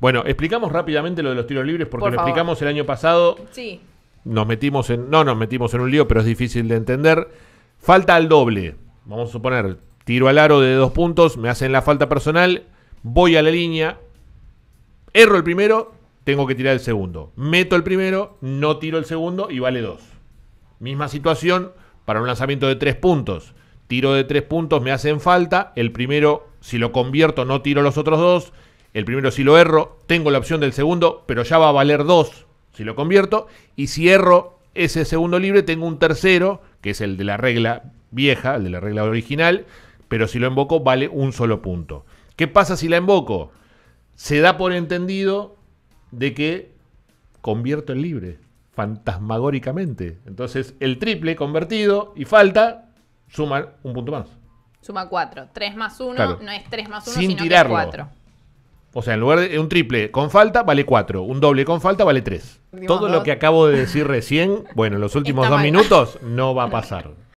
Bueno, explicamos rápidamente lo de los tiros libres porque lo explicamos el año pasado. Sí. Nos metimos en. No, nos metimos en un lío, pero es difícil de entender. Falta al doble. Vamos a suponer, tiro al aro de dos puntos, me hacen la falta personal, voy a la línea, erro el primero, tengo que tirar el segundo. Meto el primero, no tiro el segundo y vale dos. Misma situación para un lanzamiento de tres puntos. Tiro de tres puntos, me hacen falta, el primero, si lo convierto, no tiro los otros dos el primero si lo erro, tengo la opción del segundo, pero ya va a valer dos si lo convierto. Y si erro ese segundo libre, tengo un tercero, que es el de la regla vieja, el de la regla original, pero si lo invoco vale un solo punto. ¿Qué pasa si la invoco? Se da por entendido de que convierto el libre, fantasmagóricamente. Entonces el triple convertido y falta suma un punto más. Suma 4. Tres más uno no es tres más uno, Sin sino tirarlo. O sea, en lugar de un triple con falta vale cuatro. un doble con falta vale tres. Todo lo que acabo de decir recién, bueno, en los últimos dos minutos no va a pasar.